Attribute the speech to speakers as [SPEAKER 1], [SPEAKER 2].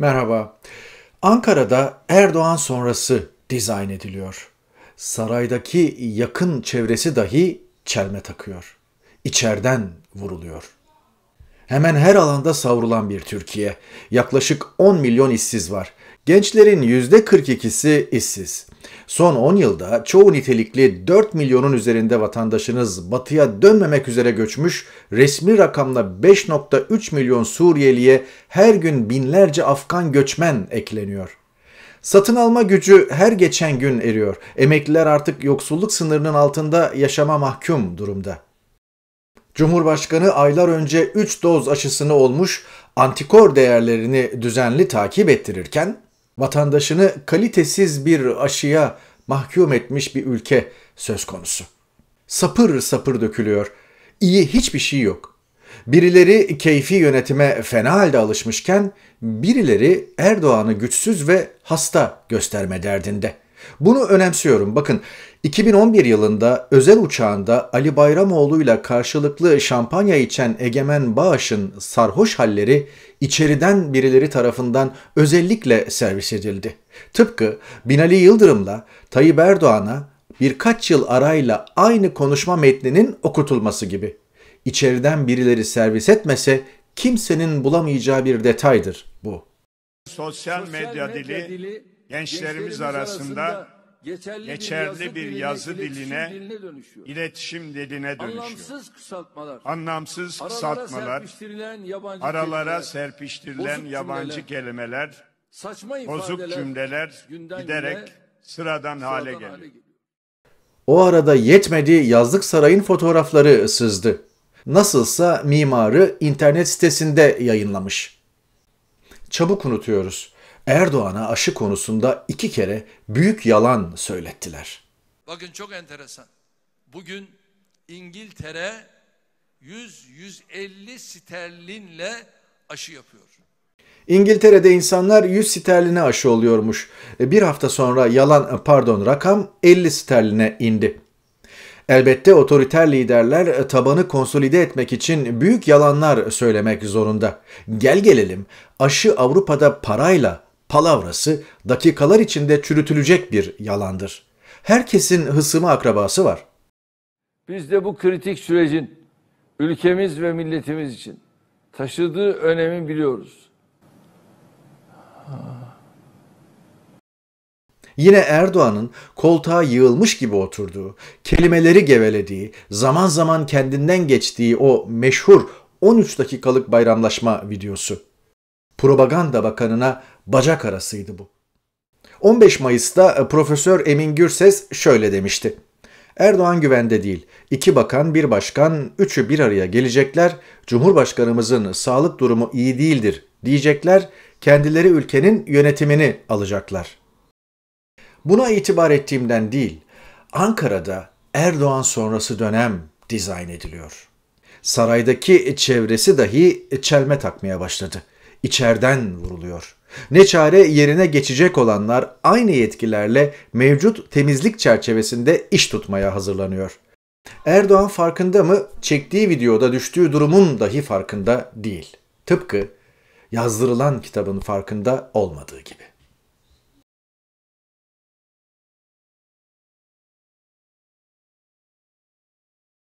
[SPEAKER 1] Merhaba. Ankara'da Erdoğan sonrası dizayn ediliyor. Saraydaki yakın çevresi dahi çelme takıyor. İçeriden vuruluyor. Hemen her alanda savrulan bir Türkiye. Yaklaşık 10 milyon işsiz var. Gençlerin %42'si işsiz. Son 10 yılda çoğu nitelikli 4 milyonun üzerinde vatandaşınız batıya dönmemek üzere göçmüş, resmi rakamla 5.3 milyon Suriyeliye her gün binlerce Afgan göçmen ekleniyor. Satın alma gücü her geçen gün eriyor. Emekliler artık yoksulluk sınırının altında yaşama mahkum durumda. Cumhurbaşkanı aylar önce 3 doz aşısını olmuş, antikor değerlerini düzenli takip ettirirken vatandaşını kalitesiz bir aşıya mahkum etmiş bir ülke söz konusu. Sapır sapır dökülüyor. İyi hiçbir şey yok. Birileri keyfi yönetime fena halde alışmışken birileri Erdoğan'ı güçsüz ve hasta gösterme derdinde.'' Bunu önemsiyorum. Bakın 2011 yılında özel uçağında Ali Bayramoğlu ile karşılıklı şampanya içen Egemen Bağış'ın sarhoş halleri içeriden birileri tarafından özellikle servis edildi. Tıpkı Binali Yıldırım'la Tayyip Erdoğan'a birkaç yıl arayla aynı konuşma metninin okutulması gibi. İçeriden birileri servis etmese kimsenin bulamayacağı bir detaydır bu. Sosyal medya, Sosyal medya dili, dili gençlerimiz arasında geçerli, geçerli bir yazı, bir yazı diline, iletişim diline dönüşüyor. İletişim diline dönüşüyor. Anlamsız kısaltmalar, anlamsız kısaltmalar aralara serpiştirilen yabancı aralara kelimeler, serpiştirilen yabancı kelimeler, saçma bozuk cümleler giderek güne, sıradan, sıradan hale geliyor. Hale geliyor. O arada yetmedi yazlık sarayın fotoğrafları sızdı. Nasılsa mimarı internet sitesinde yayınlamış. Çabuk unutuyoruz. Erdoğan'a aşı konusunda iki kere büyük yalan söylettiler. Bakın çok enteresan. Bugün İngiltere 100-150 sterlinle aşı yapıyor. İngiltere'de insanlar 100 sterline aşı oluyormuş. E, bir hafta sonra yalan e, pardon rakam 50 sterline indi. Elbette otoriter liderler e, tabanı konsolide etmek için büyük yalanlar söylemek zorunda. Gel gelelim aşı Avrupa'da parayla palavrası dakikalar içinde çürütülecek bir yalandır. Herkesin hısımı akrabası var. Biz de bu kritik sürecin ülkemiz ve milletimiz için taşıdığı önemi biliyoruz. Yine Erdoğan'ın koltuğa yığılmış gibi oturduğu, kelimeleri gevelediği, zaman zaman kendinden geçtiği o meşhur 13 dakikalık bayramlaşma videosu. Propaganda Bakanına Bacak arasıydı bu. 15 Mayıs'ta e, Profesör Emin Gürses şöyle demişti. Erdoğan güvende değil. İki bakan, bir başkan, üçü bir araya gelecekler. Cumhurbaşkanımızın sağlık durumu iyi değildir diyecekler. Kendileri ülkenin yönetimini alacaklar. Buna itibar ettiğimden değil, Ankara'da Erdoğan sonrası dönem dizayn ediliyor. Saraydaki çevresi dahi çelme takmaya başladı. İçeriden vuruluyor.'' Ne çare yerine geçecek olanlar aynı yetkilerle mevcut temizlik çerçevesinde iş tutmaya hazırlanıyor. Erdoğan farkında mı? Çektiği videoda düştüğü durumun dahi farkında değil. Tıpkı yazdırılan kitabın farkında olmadığı gibi.